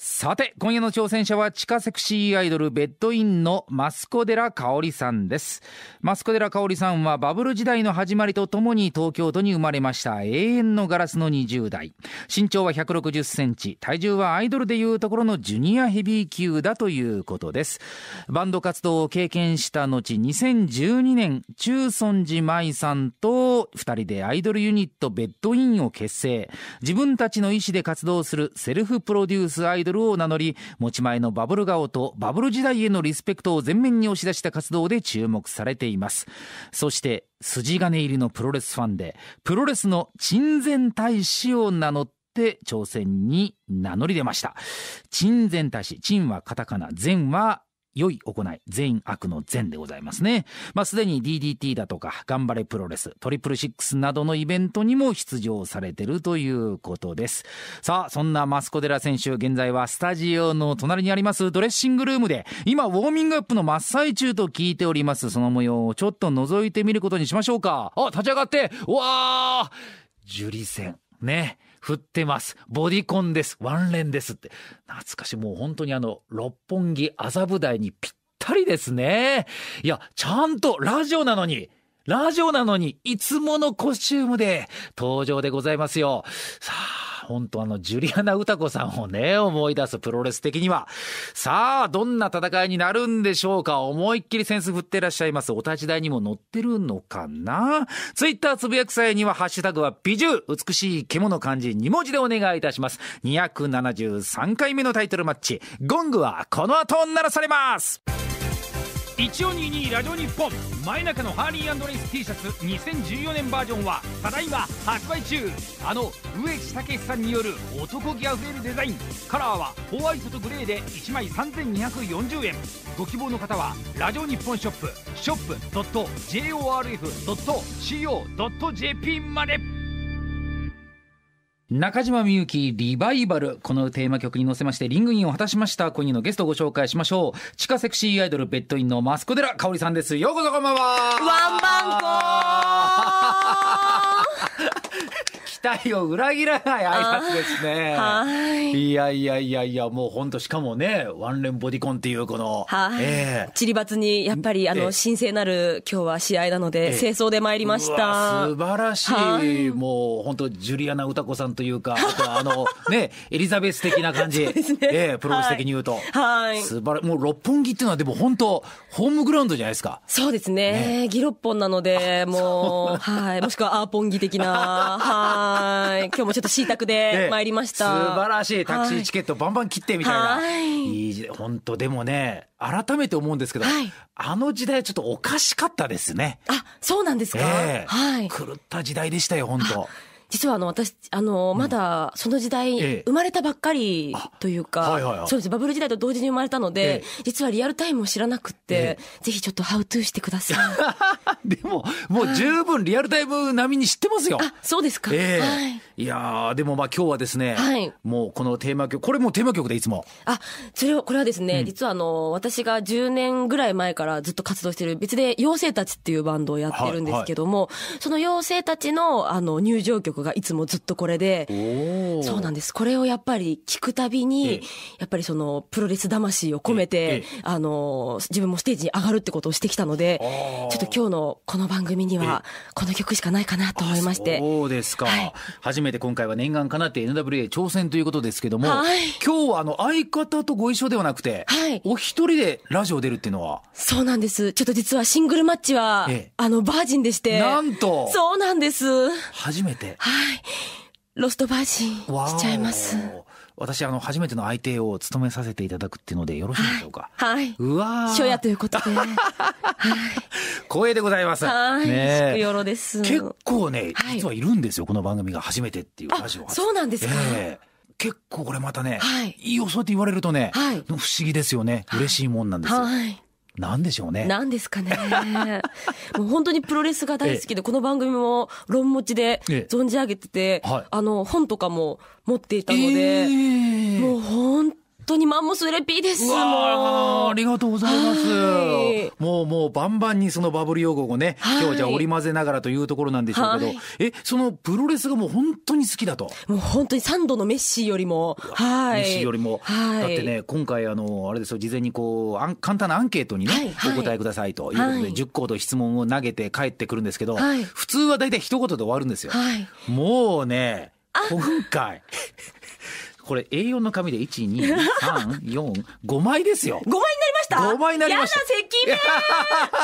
さて今夜の挑戦者は地下セクシーアイドルベッドインのマスコデラオリさんですマスコデラオリさんはバブル時代の始まりとともに東京都に生まれました永遠のガラスの20代身長は160センチ体重はアイドルでいうところのジュニアヘビー級だということですバンド活動を経験した後2012年中尊寺舞さんと2人でアイドルユニットベッドインを結成自分たちの意思で活動するセルフプロデュースアイドルドルを名乗り持ち前のバブル顔とバブル時代へのリスペクトを前面に押し出した活動で注目されていますそして筋金入りのプロレスファンでプロレスの鎮前大使を名乗って朝鮮に名乗り出ました。鎮前大使、陳はカタカナ、前は良い行い、善悪の善でございますね。まあ、すでに DDT だとか、頑張れプロレス、トリプルシックスなどのイベントにも出場されてるということです。さあ、そんなマスコデラ選手、現在はスタジオの隣にありますドレッシングルームで、今、ウォーミングアップの真っ最中と聞いております。その模様をちょっと覗いてみることにしましょうか。あ、立ち上がって、うわー樹里戦ね。振ってます。ボディコンです。ワンレンですって。懐かしい。もう本当にあの、六本木麻布台にぴったりですね。いや、ちゃんとラジオなのに、ラジオなのに、いつものコスチュームで登場でございますよ。さあ、本当あの、ジュリアナ・ウタコさんをね、思い出すプロレス的には。さあ、どんな戦いになるんでしょうか思いっきりセンス振ってらっしゃいます。お立ち台にも乗ってるのかなツイッターつぶやく際には、ハッシュタグは美獣、美しい獣漢字2文字でお願いいたします。273回目のタイトルマッチ、ゴングはこの後鳴らされます1422ラジオ日本前中のハーリーレース T シャツ2014年バージョンはただいま発売中あの植木武さんによる男気あふれるデザインカラーはホワイトとグレーで1枚3240円ご希望の方はラジオ日本ショップショップ .jorf.co.jp まで中島みゆきリバイバルこのテーマ曲に乗せましてリングインを果たしました今夜のゲストをご紹介しましょう地下セクシーアイドルベッドインのマスコデラ香織さんですようこそこんばんはワンバンコー期待を裏切らない挨拶ですね。い。やいやいやいや、もう本当しかもね、ワンレンボディコンっていうこの、はい。ええチリバツに、やっぱり、あの、神聖なる、今日は試合なので、清掃で参りました。素晴らしい、はもう本当ジュリアナ歌子さんというか、あとはあの ね、エリザベス的な感じ。すねええプロレス的に言うと。はい素晴らもう六本木っていうのはでも本当ホームグラウンドじゃないですか。そうですね。ギロッポンなので、もう、はい。もしくはアーポンギ的な、今日もちょっとしいたくで 参りました、素晴らしいタクシーチケットバンバン切ってみたいな、はい、いい本当でもね改めて思うんですけど、はい、あの時代ちょっとおかしかったですねあそうなんですか、えー、はい、狂った時代でしたよ本当実はあの私あのまだその時代、生まれたばっかりというか、そうですバブル時代と同時に生まれたので、実はリアルタイムを知らなくって、ぜひちょっとハウトゥーしてください でも、もう十分リアルタイム並みに知ってますよ。あそうですか、ええいやー、でもまあ今日はですね、はいもうこのテーマ曲、これもテーマ曲でいつも。あ、それを、これはですね、実はあの、私が10年ぐらい前からずっと活動してる、別で妖精たちっていうバンドをやってるんですけども、その妖精たちの、あの、入場曲がいつもずっとこれで、そうなんです。これをやっぱり聞くたびに、やっぱりそのプロレス魂を込めて、あの、自分もステージに上がるってことをしてきたので、ちょっと今日のこの番組には、この曲しかないかなと思いまして。そうですか、はい、初めて今回は念願かなって NWA 挑戦ということですけども、はい、今日はあの、相方とご一緒ではなくて、はい、お一人でラジオ出るっていうのはそうなんです。ちょっと実はシングルマッチは、あの、バージンでして。なんとそうなんです。初めて。はい。ロストバージンしちゃいます。私、あの、初めての相手を務めさせていただくっていうので、よろしいでしょうか。はい。はい、うわ初夜ということで。はい。光栄でございます。はい。ねよろです。結構ね、実はいるんですよ、はい、この番組が初めてっていうラジオそうなんですか。えー結構これまたね、はい、いいよそうやって言われるとね、はい、不思議ですよね嬉しいもんなんですよ、はい、何でしょうね。何ですかね。もう本当にプロレスが大好きで、この番組も論持ちで存じ上げてて、はい、あの、本とかも持っていたので、もう本当当にマンモスレピーです。ありがとうございます。もうもうバンバンにそのバブル用語をね、はい、今日じゃあ織り交ぜながらというところなんでしょうけど、はい、え、そのプロレスがもう本当に好きだと。もう本当に3度のメッシよりも、はい。メッシよりも。はい、だってね、今回あの、あれですよ、事前にこう、あん簡単なアンケートにね、はい、お答えくださいということで、はい、10個と質問を投げて帰ってくるんですけど、普通は大体一言で終わるんですよ。もうね、今回。これ A4 の紙で1、2、3、4、5枚ですよ。5枚になりました ?5 枚になりました。や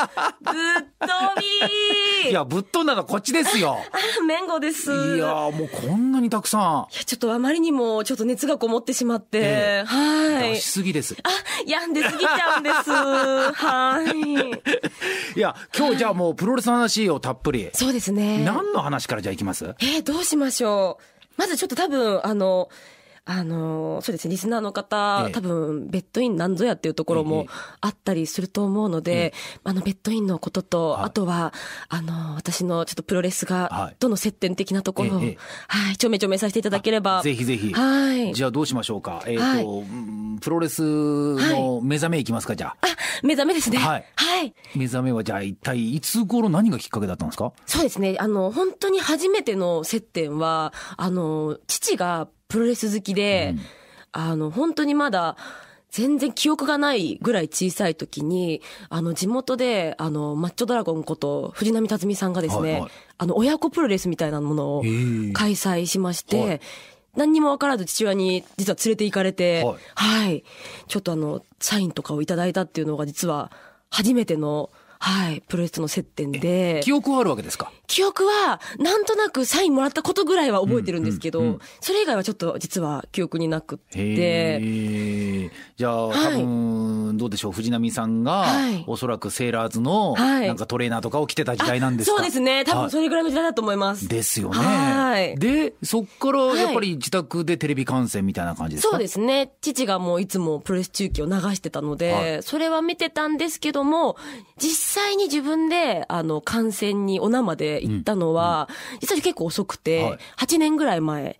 だ、赤面ぶっ飛びいや、ぶっ飛んだのこっちですよ。あ、メンゴです。いやもうこんなにたくさん。いや、ちょっとあまりにも、ちょっと熱がこもってしまって、えー、はい。出しすぎです。あ、病んですぎちゃうんです。はい。いや、今日じゃあもうプロレスの話をたっぷり。そうですね。何の話からじゃあいきますえー、どうしましょう。まずちょっと多分、あの、あの、そうですね、リスナーの方、ええ、多分、ベッドインなんぞやっていうところもあったりすると思うので、え、あの、ベッドインのことと、はい、あとは、あの、私のちょっとプロレスが、どとの接点的なところを、はい、ちょめちょめさせていただければ。ぜひぜひ。はい。じゃあどうしましょうか。えっ、ー、と、はい、プロレスの目覚めいきますか、じゃあ。あ、目覚めですね。はい。はい。目覚めはじゃあ一体いつ頃何がきっかけだったんですかそうですね、あの、本当に初めての接点は、あの、父がプロレス好きで、うん、あの、本当にまだ、全然記憶がないぐらい小さい時に、あの、地元で、あの、マッチョドラゴンこと藤波辰巳さんがですね、はいはい、あの、親子プロレスみたいなものを開催しまして、はい、何にもわからず父親に実は連れて行かれて、はい、はい、ちょっとあの、サインとかをいただいたっていうのが実は初めての、はい、プロレスの接点で。記憶はあるわけですか記憶は、なんとなくサインもらったことぐらいは覚えてるんですけど、うんうんうん、それ以外はちょっと実は記憶になくって。じゃあ、はい、多分、どうでしょう、藤波さんが、はい、おそらくセーラーズの、なんかトレーナーとかを着てた時代なんですか、はい、そうですね。多分それぐらいの時代だと思います。ですよね。はい。で、そっからやっぱり自宅でテレビ観戦みたいな感じですか、そうですね。父がもういつもプロレス中継を流してたので、それは見てたんですけども、実際に自分で、あの、観戦にお生で行ったのは、実は結構遅くて、8年ぐらい前。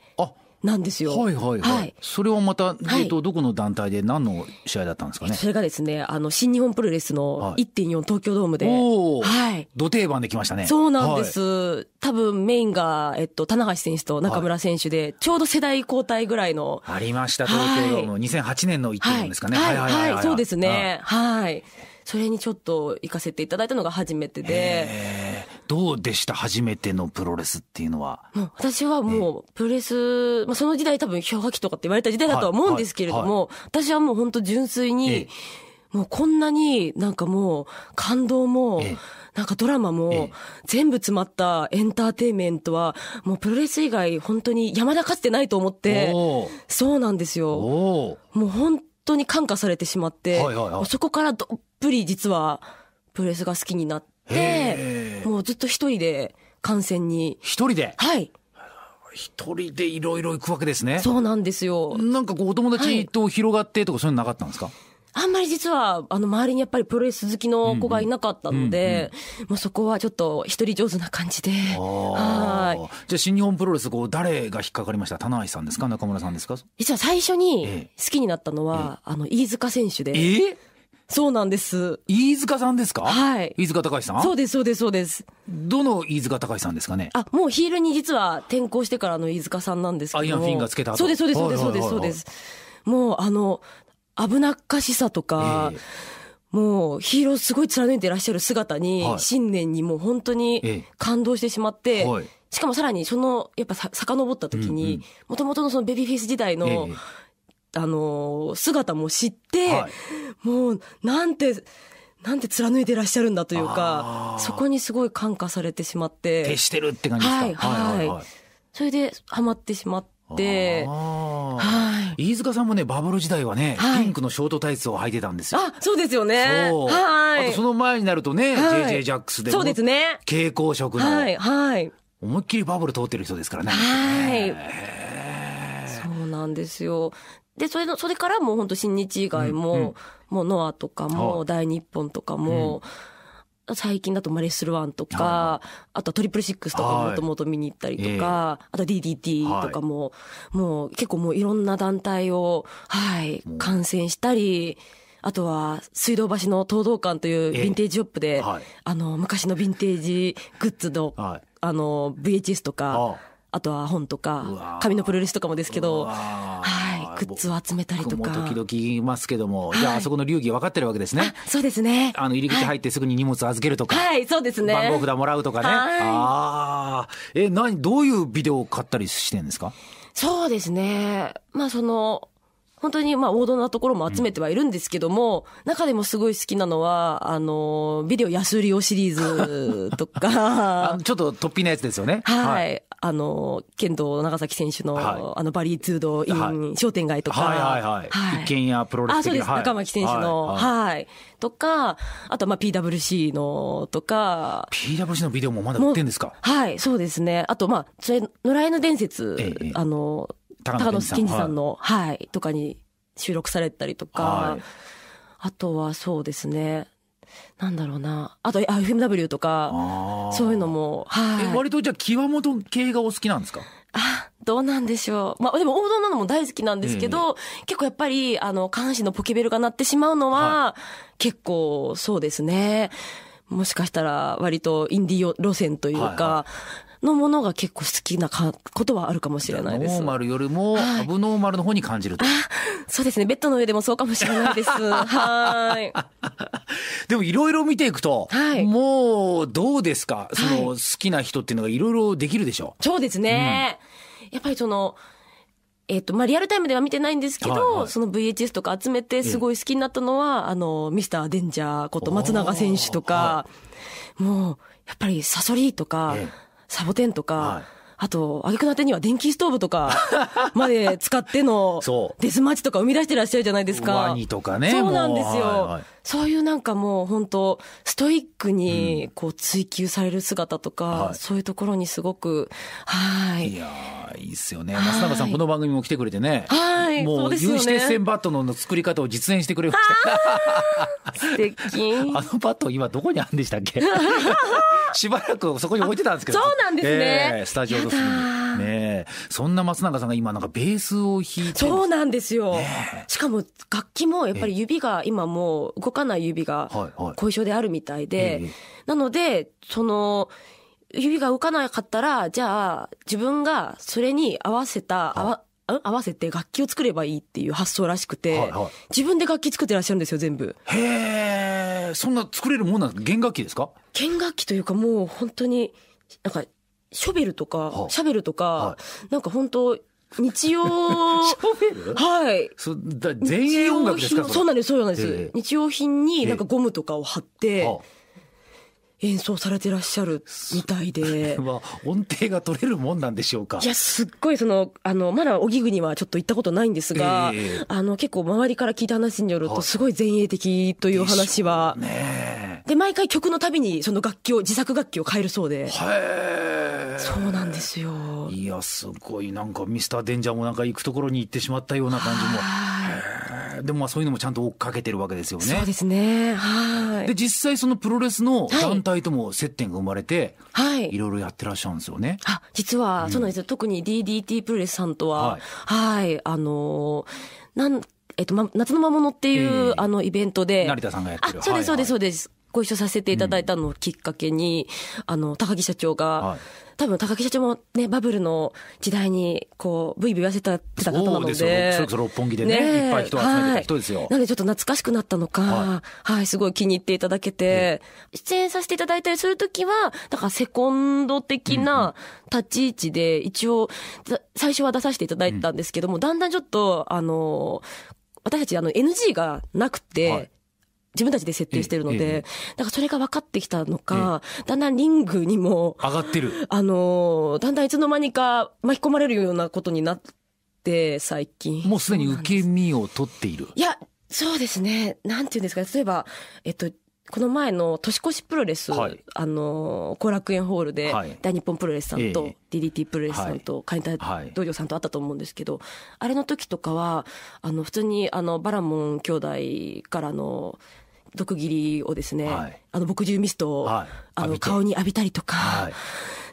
なんですよ。はいはいはい。はい、それはまた、えっと、どこの団体で何の試合だったんですかね。それがですね、あの、新日本プロレスの1.4東京ドームで。はい。土定番できましたね。そうなんです。多分メインが、えっと、棚橋選手と中村選手で、ちょうど世代交代ぐらいの。ありました、東京ドーム2008年の1.4ですかね。はいはいはい。そうですね。はい。それにちょっと行かせていただいたのが初めてで。どうでした初めてのプロレスっていうのは。もう私はもう、プロレス、まあ、その時代多分氷河期とかって言われた時代だとは思うんですけれども、私はもう本当純粋に、もうこんなになんかもう感動も、なんかドラマも全部詰まったエンターテインメントは、もうプロレス以外本当に山田かつてないと思って、そうなんですよ。もう本当に感化されてしまって、そこからどっぷり実はプロレスが好きになって、でもうずっと一人で観戦に。一人ではい。一人でいろいろ行くわけですね。そうなんですよ。なんかこう、お友達と広がってとか、そういうのなかったんですか、はいあんまり実は、あの、周りにやっぱりプロレス好きの子がいなかったので、もうそこはちょっと一人上手な感じで。はい。じゃあ、新日本プロレス、こう、誰が引っかかりました棚橋さんですか中村さんですか実は最初に好きになったのは、えあの、飯塚選手で。ええそうなんです。飯塚さんですかはい。飯塚隆さんそうです、そうです、そうです。どの飯塚隆さんですかねあ、もうヒールに実は転校してからの飯塚さんなんですけどアイアンフィンガつけた後そうです、そうです、そうです、そうです、そうです。もう、あの、危なっかしさとか、もうヒーローすごい貫いていらっしゃる姿に、はい、新年にもう本当に感動してしまって、しかもさらにその、やっぱさ遡った時に、もともとのそのベビーフェイス時代の、えあの、姿も知って、はい、もう、なんて、なんて貫いてらっしゃるんだというか、そこにすごい感化されてしまって。徹してるって感じですか、はい、はい、はい。それで、ハマってしまって。はい。飯塚さんもね、バブル時代はね、はい、ピンクのショートタイツを履いてたんですよ。あ、そうですよね。そう。はい。あとその前になるとね、はい、JJ ジャックスで。そうですね。蛍光色の。はい、はい。思いっきりバブル通ってる人ですからね。はい。そうなんですよ。で、それの、それからもう本当新日以外も、うんうん、もうノアとかも、大日本とかも、うん、最近だとマレスルワンとか、あとはトリプルシックスとかもともと見に行ったりとか、あと DDT とかも、もう結構もういろんな団体を、はい、観戦したり、あとは、水道橋の東道館というヴィンテージショップで、はい、あの、昔のヴィンテージグッズの、はい、あの、VHS とか、あとは本とか、紙のプロレスとかもですけど、はい。グッズを集めたりとか。時々ますけども、はい、じゃあ、あそこの流儀分かってるわけですね。そうですね。あの、入り口入ってすぐに荷物預けるとか。はい、はい、そうですね。番号札もらうとかね。ああ。え、何、どういうビデオを買ったりしてんですかそうですね。まあ、その、本当にまあ王道なところも集めてはいるんですけども、うん、中でもすごい好きなのは、あの、ビデオ安売りをシリーズとか。ちょっと突飛なやつですよね。はい。はい、あの、剣道長崎選手の、はい、あの、バリーツードイン商店街とか。はいはいはい。はい、一軒家プロレスあ、そうです。中巻選手の、はい、はい。とか、あと、まあ、PWC のとか。PWC のビデオもまだ売ってんですかはい、そうですね。あと、まあ、それ、野良犬伝説、ええ、あの、高野健二さんの、はい、とかに収録されたりとか。あとはそうですね。なんだろうな。あと、あ、FMW とか、そういうのも、はい。割とじゃあ、極本系がお好きなんですかあ、どうなんでしょう。まあ、でも王道なのも大好きなんですけど、結構やっぱり、あの、下半身のポケベルが鳴ってしまうのは、はい、結構そうですね。もしかしたら割とインディー路線というか、はのものが結構好きなかことはあるかもしれないです。ノーマルよりも、アブノーマルの方に感じると。はい、そうですね。ベッドの上でもそうかもしれないです。はい。でもいろいろ見ていくと、はい、もうどうですかその、好きな人っていうのがいろいろできるでしょう。そうですね。うん、やっぱりその、えっ、ー、と、まあ、リアルタイムでは見てないんですけど、はいはい、その VHS とか集めてすごい好きになったのは、えあの、ミスター・デンジャーこと松永選手とか、もう、やっぱりサソリとか、えサボテンとか、はいあと、歩くの手てには電気ストーブとか まで使っての、デスマッチとか生み出してらっしゃるじゃないですか。ワニとかね。そうなんですよ。はいはい、そういうなんかもう本当ストイックにこう追求される姿とか、うんはい、そういうところにすごく、はい。いやいいっすよね。松永さん、この番組も来てくれてね。はい。もう、有刺鉄線バットの作り方を実演してくれました。素敵。あのバット、今どこにあるんでしたっけ しばらくそこに置いてたんですけど。そうなんですね。えー、スタジオの隅に。ねそんな松永さんが今、なんかベースを弾いてそうなんですよ、ね、しかも楽器もやっぱり指が、今もう動かない指が後遺症であるみたいで、はいはい、なので、その、指が動かなかったら、じゃあ、自分がそれに合わせた、合わせて楽器を作ればいいっていう発想らしくて、はいはい、自分で楽器作ってらっしゃるんですよ、全部。へえ、そんな作れるもんなんですか弦楽器ですか弦楽器というかもう本当に、なんかショベルとか、シャベルとか、なんか本当日曜、はい。そだ前衛音楽ですかそうなんです、そうなんです。日用品になんかゴムとかを貼って、演奏されてらっしゃるみたいで。は 音程が取れるもんなんでしょうかいや、すっごいその、あの、まだ荻国はちょっと行ったことないんですが、えー、あの、結構周りから聞いた話によると、すごい前衛的というお話は。でで、毎回曲のたびにその楽器を、自作楽器を変えるそうで。へそうなんですよ。いや、すごい、なんかミスターデンジャーもなんか行くところに行ってしまったような感じも。でもそういうのもちゃんと追っかけてるわけですよね。そうですね。はい。で、実際そのプロレスの団体とも接点が生まれて、はい。いろいろやってらっしゃるんですよね。あ、実は、そうなんですよ。うん、特に DDT プロレスさんとは、はい、はいあのー、なん、えっと、ま、夏の魔物っていう、えー、あの、イベントで。成田さんがやってる。あ、そうです、そうです、そうです。ご一緒させていただいたのをきっかけに、あの、高木社長が、はい、多分高木社長もね、バブルの時代に、こう、ブイブイ言わせてた方なので。そうですよ。それ六本木でね、ねいっぱい人集めてた人ですよ。はい、なんでちょっと懐かしくなったのか、はい、はい、すごい気に入っていただけて、出演させていただいたりするときは、だからセコンド的な立ち位置で、一応、最初は出させていただいたんですけども、うん、だんだんちょっと、あの、私たちあの NG がなくて、自分たちで設定してるので、だからそれが分かってきたのか、だんだんリングにも、上がってる。あの、だんだんいつの間にか巻き込まれるようなことになって、最近。もうすでに受け身を取っている。いや、そうですね。なんていうんですか、例えば、えっと、この前の年越しプロレス、はい、あの、後楽園ホールで、大日本プロレスさんと、DDT プロレスさんと、カイタ道場さんと会ったと思うんですけど、あれの時とかは、あの、普通に、あの、バラモン兄弟からの、毒りをですね、はい、あの墨汁ミストを、はい、あの顔に浴びたりとか、はい、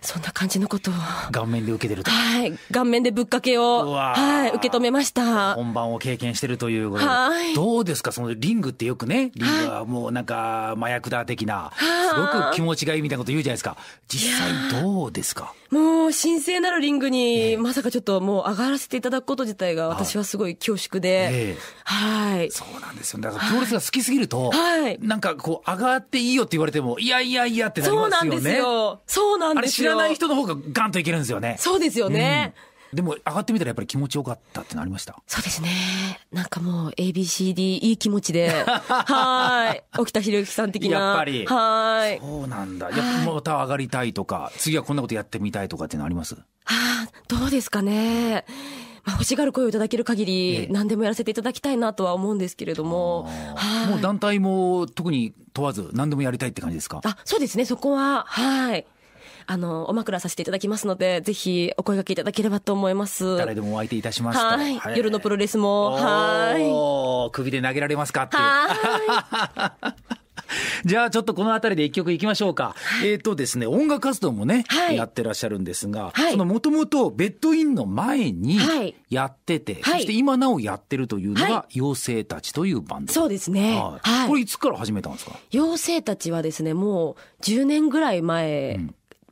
そんな感じのことを顔面で受けてるとはい顔面でぶっかけをはい受け止めました本番を経験してるということでどうですかそのリングってよくねリングはもうなんか麻薬だ的なすごく気持ちがいいみたいなこと言うじゃないですか実際どうですかもう神聖なるリングに、まさかちょっともう上がらせていただくこと自体が私はすごい恐縮で、はい、そうなんですよだから強烈が好きすぎると、はい、なんかこう上がっていいよって言われてもいやいやいやってなりますよねそうなんですよそうなんですよらない人の方がガンといけるんですよね。そうですよね。うん、でも上がってみたらやっぱり気持ちよかったってなりましたそうですねなんかもう ABCD いい気持ちで はい沖田博之さん的なやっぱりはいそうなんだやっぱまた上がりたいとか次はこんなことやってみたいとかってのありますあどうですかねまあ、欲しがる声をいただける限り、何でもやらせていただきたいなとは思うんですけれども、はい、もう団体も特に問わず、何でもやりたいって感じですかあそうですね、そこは、はい。あの、お枕させていただきますので、ぜひお声掛けいただければと思います。誰でもお相手いたしますと。はい。はい、夜のプロレスも、はい。首で投げられますかっていう。は じゃあちょっとこの辺りで一曲いきましょうか。はい、えっ、ー、とですね、音楽活動もね、はい、やってらっしゃるんですが、はい、そのもともとベッドインの前にやってて、そして今なおやってるというのが、妖精たちというバンド。そうですね、はい。これいつから始めたんですか妖精たちはですね、もう10年ぐらい前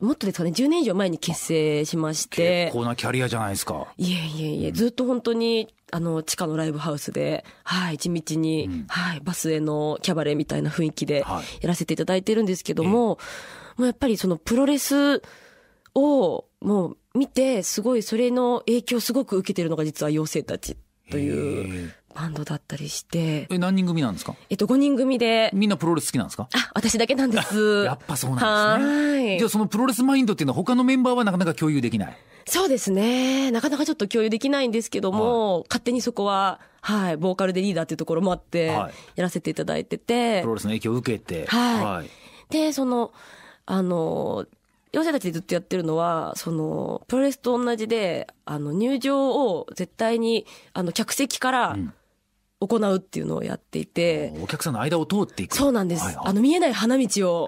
もっとですかね、10年以上前に結成しまして。結構なキャリアじゃないですか。いえいえいえ、ずっと本当に、あの、地下のライブハウスで、はい、地道に、はい、バスへのキャバレーみたいな雰囲気で、やらせていただいてるんですけども、もうやっぱりそのプロレスを、もう見て、すごい、それの影響をすごく受けてるのが実は妖精たちという。バンドだったりして。え、何人組なんですかえっと、5人組で。みんなプロレス好きなんですかあ、私だけなんです。やっぱそうなんですね。はい。じゃあそのプロレスマインドっていうのは他のメンバーはなかなか共有できないそうですね。なかなかちょっと共有できないんですけども、はい、勝手にそこは、はい、ボーカルでリーダーっていうところもあって、はい、やらせていただいてて。プロレスの影響を受けて。はい。はい、で、その、あの、妖精たちでずっとやってるのは、その、プロレスと同じで、あの、入場を絶対に、あの、客席から、うん行うっていうのをやっていて。お客さんの間を通っていくそうなんです。はいはい、あの、見えない花道を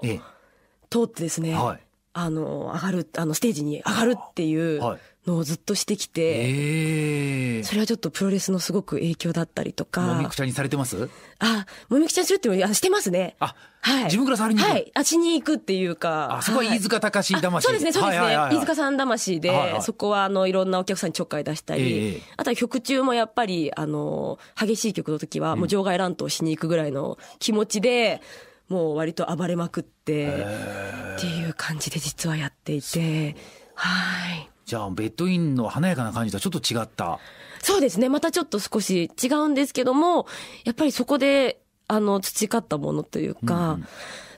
通ってですね、はい、あの、上がる、あの、ステージに上がるっていう、はい、のをずっとしてきて、えそれはちょっとプロレスのすごく影響だったりとか。もみくちゃにされてますあ、もみくちゃにするっていうしてますね。あ、はい。自分から触りに行くはい。あ、しに行くっていうか。あ、そこは飯塚隆魂魂。そうですね、そうですね。飯塚さん魂で、はいはい、そこはあの、いろんなお客さんにちょっかい出したり、あとは曲中もやっぱり、あの、激しい曲の時は、もう場外乱闘しに行くぐらいの気持ちで、もう割と暴れまくって、っていう感じで実はやっていて。はいじゃあベッドインの華やかな感じとはちょっと違ったそうですねまたちょっと少し違うんですけどもやっぱりそこであの培ったものというか、うん、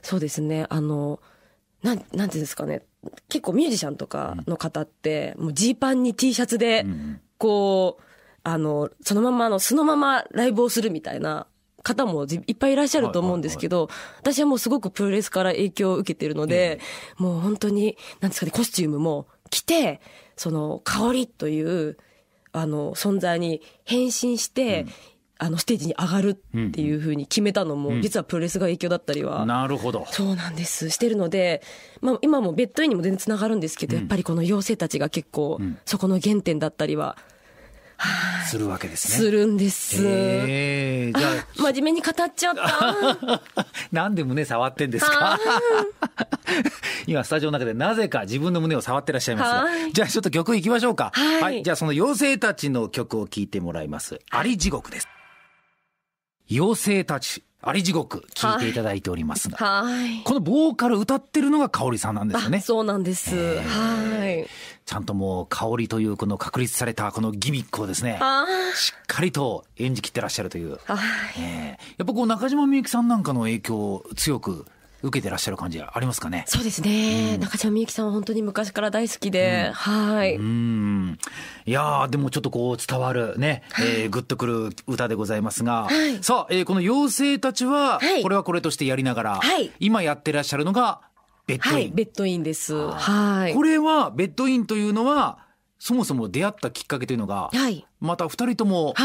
そうですねあのなんなんていうんですかね結構ミュージシャンとかの方って、うん、もうジーパンに T シャツで、こう、うん、あの、そのまま、あの、そのままライブをするみたいな方もいっぱいいらっしゃると思うんですけど、私はもうすごくプロレスから影響を受けてるので、もう本当に、なんですかね、コスチュームも着て、その、香りという、あの、存在に変身して、うんあのステージに上がるっていうふうに決めたのも、実はプロレスが影響だったりは、なるほどそうなんです、してるので、まあ、今もベッドインにも全然つながるんですけど、やっぱりこの妖精たちが結構、そこの原点だったりは。するわけですね。するんです。ええ、じゃあ真面目に語っちゃった。ん で胸触ってんですか 今スタジオの中でなぜか自分の胸を触ってらっしゃいますじゃあちょっと曲いきましょうか。はい、はい、じゃあその妖精たちの曲を聴いてもらいます。あり地獄です。妖精たちあり地獄聞いていただいておりますが、はいこのボーカル歌ってるのが香織さんなんですよね。そうなんです。はい。ちゃんともう香りというこの確立されたこのギミックをですね、しっかりと演じきってらっしゃるという。はい。えやっぱこう中島みゆきさんなんかの影響を強く受けてらっしゃる感じありますかね。そうですね。うん、中島みゆきさんは本当に昔から大好きで、うん、はい。うん。いやでもちょっとこう伝わるね、えー、グッとくる歌でございますが、はい、さあ、えー、この妖精たちは、これはこれとしてやりながら、はい、今やってらっしゃるのがベッドイン。はい、ベッドインです。はい。これはベッドインというのは。そもそも出会ったきっかけというのが、はい、また2人とも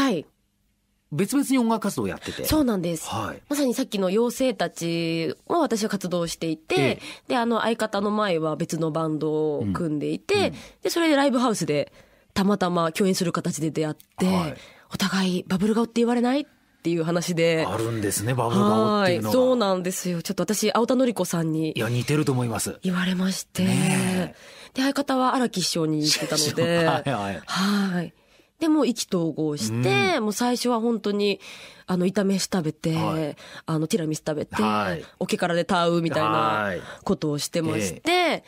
別々に音楽活動をやってて。そうなんです。はい、まさにさっきの妖精たちも私は活動していて、ええ、で、あの、相方の前は別のバンドを組んでいて、うんで、それでライブハウスでたまたま共演する形で出会って、はい、お互いバブル顔って言われないっていう話で。あるんですね、バブル顔っていうのは。そうなんですよ。ちょっと私、青田のり子さんに。いや、似てると思います。言われまして。で、相方は荒木師匠に言ってたので。はい、はい。はい。でも意気投合して、うん、もう最初は本当に、あの、炒め食べて、はい、あの、ティラミス食べて、はい、おけからでタウみたいなことをしてまして、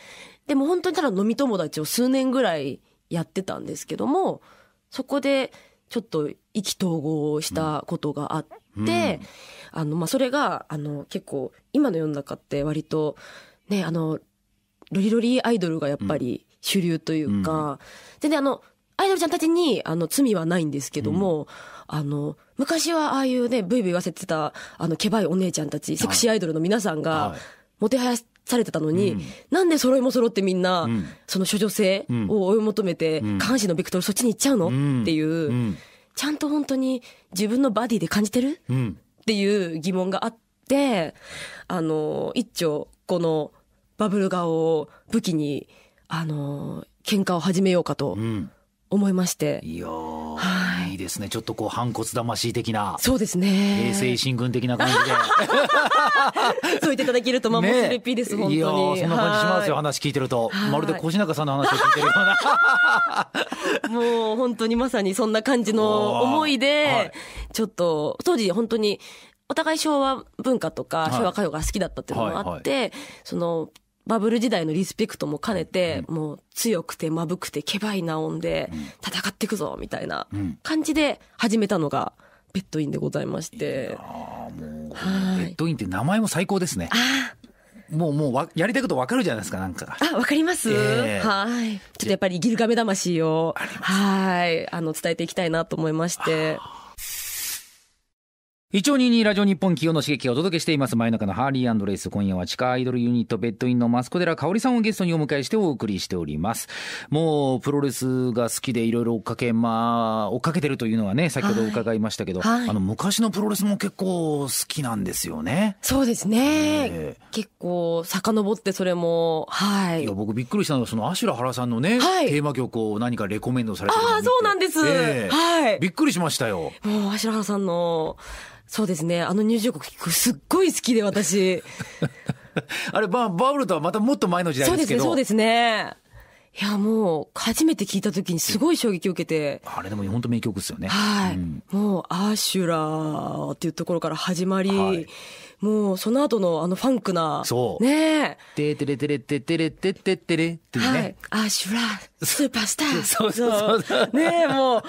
でも本当にただ飲み友達を数年ぐらいやってたんですけども、そこで、ちょっと意気投合したことがあって、うんうん、あの、まあ、それが、あの、結構、今の世の中って割と、ね、あの、ロリロリアイドルがやっぱり主流というか、うん、であの、アイドルちゃんたちに、あの、罪はないんですけども、うん、あの、昔はああいうね、ブイブイ言わせてた、あの、ケバいお姉ちゃんたち、セクシーアイドルの皆さんが、もてはやされてたのに、なんで揃いも揃ってみんな、うん、その処女性を追い求めて、監視のベクトルそっちに行っちゃうの、っていう、ちゃんと本当に自分のバディで感じてる、っていう疑問があって、あの、一丁、このバブル顔を武器に、あの、喧嘩を始めようかと。うん思いまして。いやはい、いいですね。ちょっとこう反骨魂的な。そうですね。平成新軍的な感じで。そう言っていただけると、まあ、もうすれっぴです、ね、本当に。いやそんな感じしますよ、話聞いてると。まるで越中さんの話を聞いてるような。もう本当にまさにそんな感じの思いで、はい、ちょっと、当時本当に、お互い昭和文化とか昭和歌謡が好きだったっていうのもあって、はいはい、そのバブル時代のリスペクトも兼ねて、もう強くてまぶくてけばいな音で、戦っていくぞみたいな感じで始めたのが、ベッドインでございまして。ああ、もう、ベッドインって名前も最高ですね。ああ。もう、もうわ、やりたいことわかるじゃないですか、なんか。あ、わかります、えー、はい。ちょっとやっぱりギルガメ魂を、はい。あの、伝えていきたいなと思いまして。一応二二ラジオ日本企業の刺激をお届けしています。真夜中のハーリーレース。今夜は地下アイドルユニットベッドインのマスコデラ香織さんをゲストにお迎えしてお送りしております。もうプロレスが好きでいろいろ追っかけ、まあ、追っかけてるというのはね、先ほど伺いましたけど、はいはい、あの、昔のプロレスも結構好きなんですよね。そうですね。結構遡ってそれも、はい。いや、僕びっくりしたのは、そのアシュラ原さんのね、はい、テーマ曲を何かレコメンドされてああ、そうなんです。えー、はい。びっくりしましたよ。もうアシュラ原さんの、そうですね。あの入場曲、すっごい好きで、私。あれ、ババブルとはまたもっと前の時代ですけど。そうですね、そうですね。いや、もう、初めて聞いた時にすごい衝撃を受けて。あれでも本当名曲ですよね。はい。うん、もう、アーシュラーっていうところから始まり、はい、もう、その後のあのファンクな。そう。ねえ。ててれてれててれてててれっていうね。はい。アーシュラー、スーパースター。そうそうそう。ねえ、もう、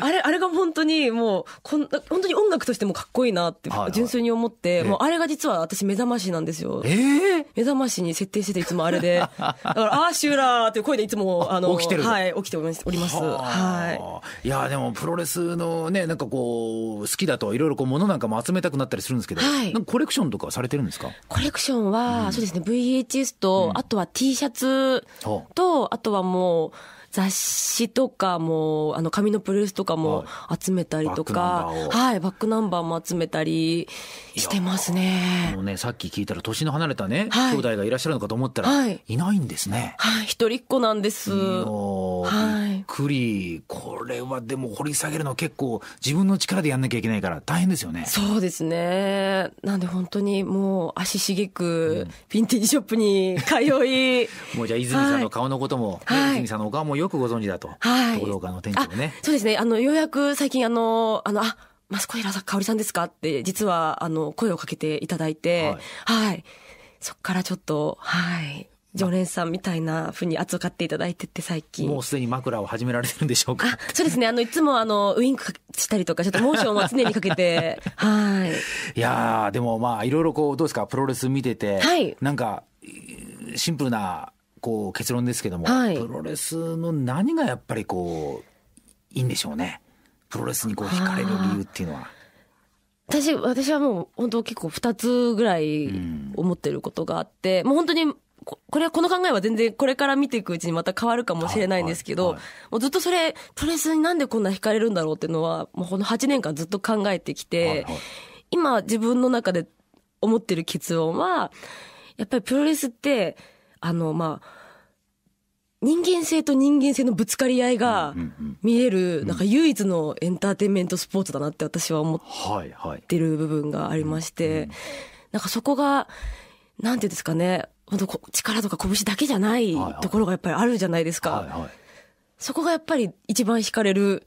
あれ、あれが本当にもう、こん本当に音楽としてもかっこいいなって、純粋に思って、はいはい、もうあれが実は私目覚ましなんですよ。ええー、目覚ましに設定してていつもあれで。だから、アーシュラーっていう声でいつもあの起きてるはい起きております。はい。いやでもプロレスのねなんかこう好きだといろいろこう物なんかも集めたくなったりするんですけど、はい、なんかコレクションとかされてるんですか？コレクションは、うん、そうですね VHS と、うん、あとは T シャツと、うん、あとはもう雑誌とかも、あの、紙のプレスとかも集めたりとか、はい、バックナンバーも集めたりしてますね。もうね、さっき聞いたら、年の離れたね、はい、兄弟がいらっしゃるのかと思ったら、はい、いないんですね。はい、一人っ子なんです。はい。びっくり。これはでも掘り下げるの結構、自分の力でやんなきゃいけないから、大変ですよね。そうですね。なんで本当にもう、足しげく、ヴィンテージショップに通い。もうじゃあ、泉さんの顔のことも、ね、はい、泉さんのお顔もよよくご存知だと。はい。東の店長ね。そうですね。あの、ようやく最近あの、あの、あ、マスコイラ香織さんですかって、実はあの、声をかけていただいて、はい、はい、そこからちょっと、はい。常連さんみたいなふうに扱っていただいてて最近。もうすでに枕を始められてるんでしょうか。そうですね。あの、いつもあの、ウインクしたりとか、ちょっとモーションは常にかけて、はい。いやでもまあ、いろいろこう、どうですか、プロレス見てて、はい。なんか、シンプルなこう結論ですけども、はい、プロレスの何がやっぱりこういいんでしょうねプロレスにこう惹かれる理由っていうのは。私私はもう本当結構2つぐらい思ってることがあって、うん、もう本当にこれはこの考えは全然これから見ていくうちにまた変わるかもしれないんですけど、はいはいはい、もうずっとそれプロレスになんでこんな惹かれるんだろうっていうのはもうこの8年間ずっと考えてきて、はいはい、今自分の中で思ってる結論はやっぱりプロレスってあの、まあ、人間性と人間性のぶつかり合いが見える、なんか唯一のエンターテインメントスポーツだなって私は思ってる部分がありまして、なんかそこが、なんていうんですかね、力とか拳だけじゃないところがやっぱりあるじゃないですか。そこがやっぱり一番惹かれる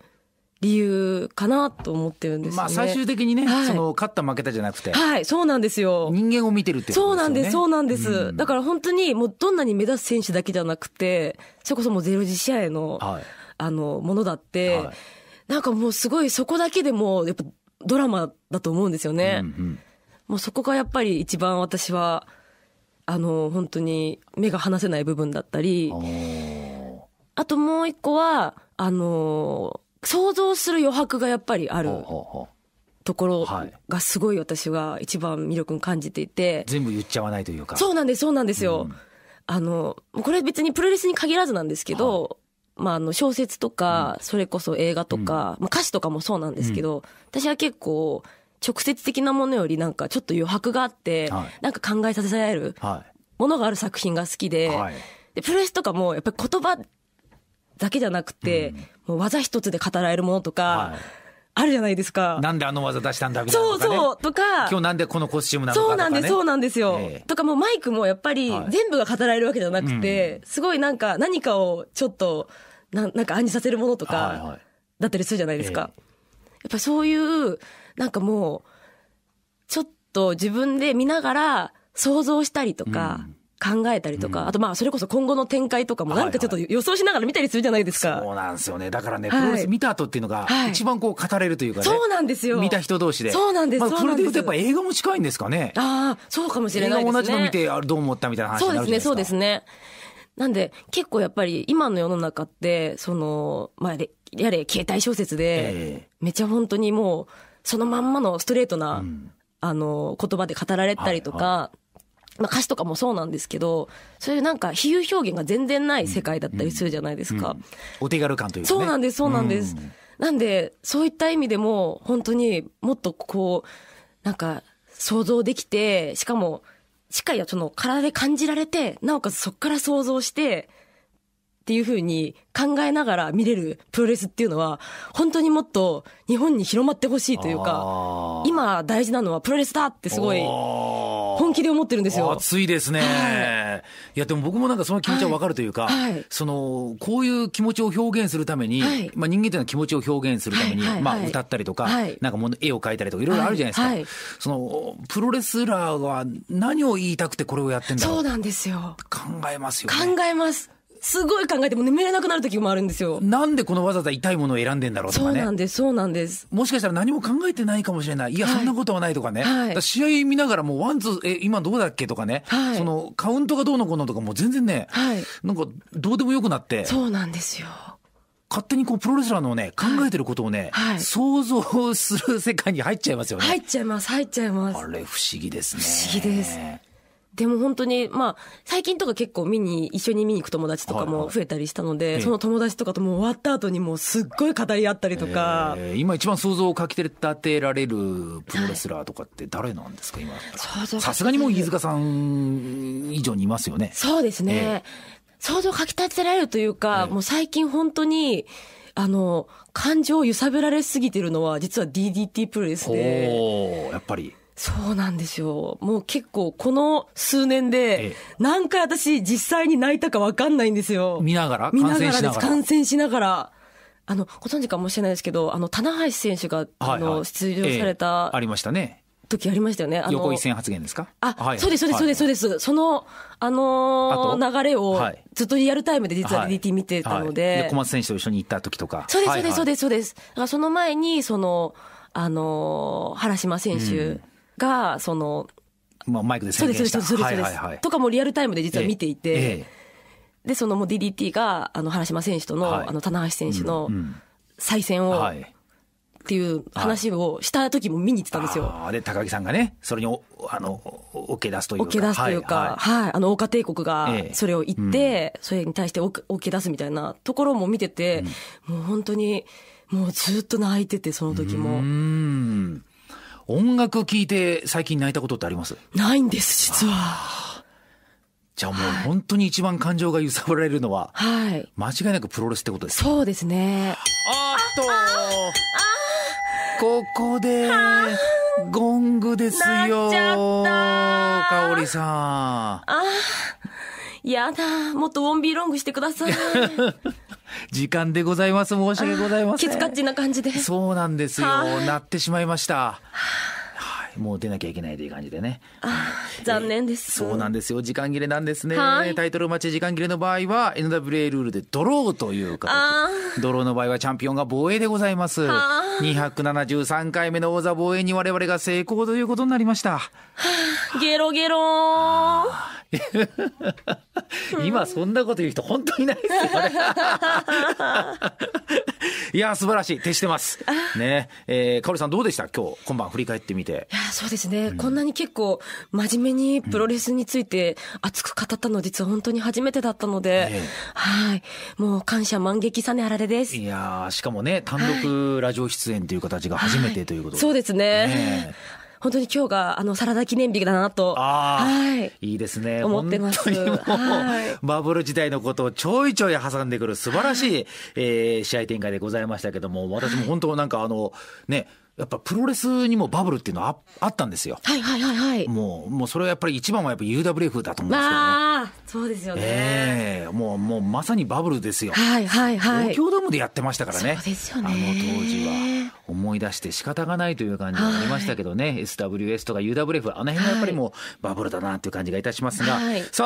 理由かなと思ってるんです、ね、まあ最終的にね、はい、その勝った負けたじゃなくて、はい、そうなんですよ。人間を見てるっていうことですよね。そうなんです、そうなんです。うん、だから本当にもうどんなに目指す選手だけじゃなくて、それこそもうゼロ次試合の、はい、あのものだって、はい、なんかもうすごいそこだけでもやっぱドラマだと思うんですよね。うんうん、もうそこがやっぱり一番私はあの本当に目が離せない部分だったり、あともう一個はあの想像する余白がやっぱりある。ところがすごい私は一番魅力に感じていて、全部言っちゃわないというかそうなんですそうなんですよ、うん、あのこれ別にプロレスに限らずなんですけど、はい、まあ、あの小説とか、それこそ映画とか、うん、まあ、歌詞とかもそうなんですけど、うん、私は結構直接的なものよりなんかちょっと余白があって、はい、なんか考えさせられるものがある作品が好きではい、でプロレスとかもやっぱり言葉だけじゃなくて、もう技一つで語られるものとか、あるじゃないですか。なんであの技出したんだみたいな、ね、そうそう、とか。今日なんでこのコスチュームなんだとか、ね、そうなんです、そうなんですよ。えー、とかもうマイクもやっぱり全部が語られるわけじゃなくて、はいうん、すごいなんか何かをちょっと、ななんか暗示させるものとか、だったりするじゃないですか。はいはいえー、やっぱそういう、なんかもう、ちょっと自分で見ながら想像したりとか、うん考えたりとか、うん、あとまあそれこそ今後の展開とかもなんかちょっと予想しながら見たりするじゃないですか。はいはい、そうなんですよね。だからね、プロレス見た後っていうのが、一番こう語れるというかね、はい、そうなんですよ。見た人同士で。そうなんです。まあ、それで言うとやっぱ映画も近いんですかね。ああ、そうかもしれないですね。映画同じの見て、あどう思ったみたいな話になるじですか。そうですね、そうですね。なんで、結構やっぱり今の世の中って、その、まあ、やれ、携帯小説で、めちゃ本当にもう、そのまんまのストレートな、うん、あの、言葉で語られたりとか、はいはいまあ、歌詞とかもそうなんですけど、そういうなんか比喩表現が全然ない世界だったりするじゃないですか。うんうん、お手軽感というか、ね、そうなんです、そうなんです。うん、なんで、そういった意味でも、本当にもっとこう、なんか、想像できて、しかも、しっかりその体で感じられて、なおかつそこから想像して、っていうふうに考えながら見れるプロレスっていうのは、本当にもっと日本に広まってほしいというか、今大事なのはプロレスだってすごい、本気で思ってるんですよ。熱いですね、はい、いや、でも僕もなんかその気持ちはわかるというか、はいはい、その、こういう気持ちを表現するために、まあ人間というのは気持ちを表現するために、まあ歌ったりとか、なんかもの絵を描いたりとかいろいろあるじゃないですか。その、プロレスラーは何を言いたくてこれをやってんだろう。そうなんですよ。考えますよ、ね、考えます。すごい考えても眠れなくなる時もあるんですよ。なんでこのわざわざ痛いものを選んでんだろうとかね。そうなんです、そうなんです。もしかしたら何も考えてないかもしれない。いや、はい、そんなことはないとかね。はい、試合見ながらもうワンツー、え、今どうだっけとかね。はい、そのカウントがどうのこうのとかも全然ね、はい、なんかどうでもよくなって。そうなんですよ。勝手にこうプロレスラーのね、考えてることをね、はいはい、想像する世界に入っちゃいますよね。入っちゃいます、入っちゃいます。あれ不思議ですね。不思議です。でも本当に、まあ、最近とか結構見に、一緒に見に行く友達とかも増えたりしたので、はいはい、その友達とかとも終わった後にもうすっごい語り合ったりとか。えー、今一番想像をかき立てられるプロレスラーとかって誰なんですか、今。さすがにもう飯塚さん以上にいますよね。そうですね。えー、想像をかき立てられるというか、えー、もう最近本当に、あの、感情を揺さぶられすぎてるのは、実は DDT プロレスで。おやっぱり。そうなんですよ。もう結構この数年で、何回私実際に泣いたかわかんないんですよ。見ながら見ながらです。感染しながら。あの、ご存知かもしれないですけど、あの、棚橋選手が、あの、出場された、ありましたね。時ありましたよね。あの横一線発言ですかあ、はい、そうです、そうです、そうです、そうです。その、あの流れを、ずっとリアルタイムで実は DDT 見てたので。小松選手と一緒に行った時とか。そうです、そうです、そうです、そうです。だからその前に、その、あの原島選手、が、その、まあ、マイクで宣言したそうです、そうです、そうです、はいはい、とかもリアルタイムで実は見ていて、えで、そのもう DDT が、あの、原島選手との、はい、あの、棚橋選手の再戦を、うんうん、っていう話をした時も見に行ってたんですよ。で、高木さんがね、それにお、あの、OK 出すというか。OK 出すというか、はい、あの、桜花帝国がそれを言って、うん、それに対してお、け出すみたいなところも見てて、もう本当に、もうずっと泣いてて、その時も。音楽聴いて最近泣いたことってありますないんです、実は。じゃあもう本当に一番感情が揺さぶられるのは、はい、間違いなくプロレスってことですそうですね。あっとああここで、ゴングですよ。かおりさん。あやだ。もっとウォンビーロングしてください。時間でございます。申し訳ございません。きつかっちな感じで。そうなんですよ。なってしまいました。もう出なきゃいけないという感じでね。あ残念です、えー、そうなんですよ。時間切れなんですね。タイトル待ち時間切れの場合は NWA ルールでドローという形。ドローの場合はチャンピオンが防衛でございます。273回目の王座防衛に我々が成功ということになりました。ゲロゲロ 今そんなこと言う人本当にないですよね。いや、素晴らしい。徹してます。ね。えー、かおりさんどうでした今日、今晩振り返ってみて。いや、そうですね、うん、こんなに結構、真面目にプロレスについて熱く語ったの、実は本当に初めてだったので、はい。もう感謝万劇さねあられです。いやしかもね、単独ラジオ出演という形が初めてということで、はいはい、そうですねね本当に今日があのサラダ記念日だなと、はい、いいですね、思ってます。本当にもう、はい、バブル時代のことをちょいちょい挟んでくる素晴らしい、はい、えー、試合展開でございましたけども、私も本当なんかあの、ね、やっぱプロレスにもバブルっていうのはあったんですよ。はいはいはいはい。もう、もうそれはやっぱり一番はやっぱ UWF だと思うんですよね。ああ、そうですよね。ええー、もう、もうまさにバブルですよ。はいはいはい。東京ドームでやってましたからね。そうですよね。あの当時は。思い出して仕方がないという感じになりましたけどね。はい、SWS とか UWF、あの辺がやっぱりもうバブルだなという感じがいたしますが。はい、さあ、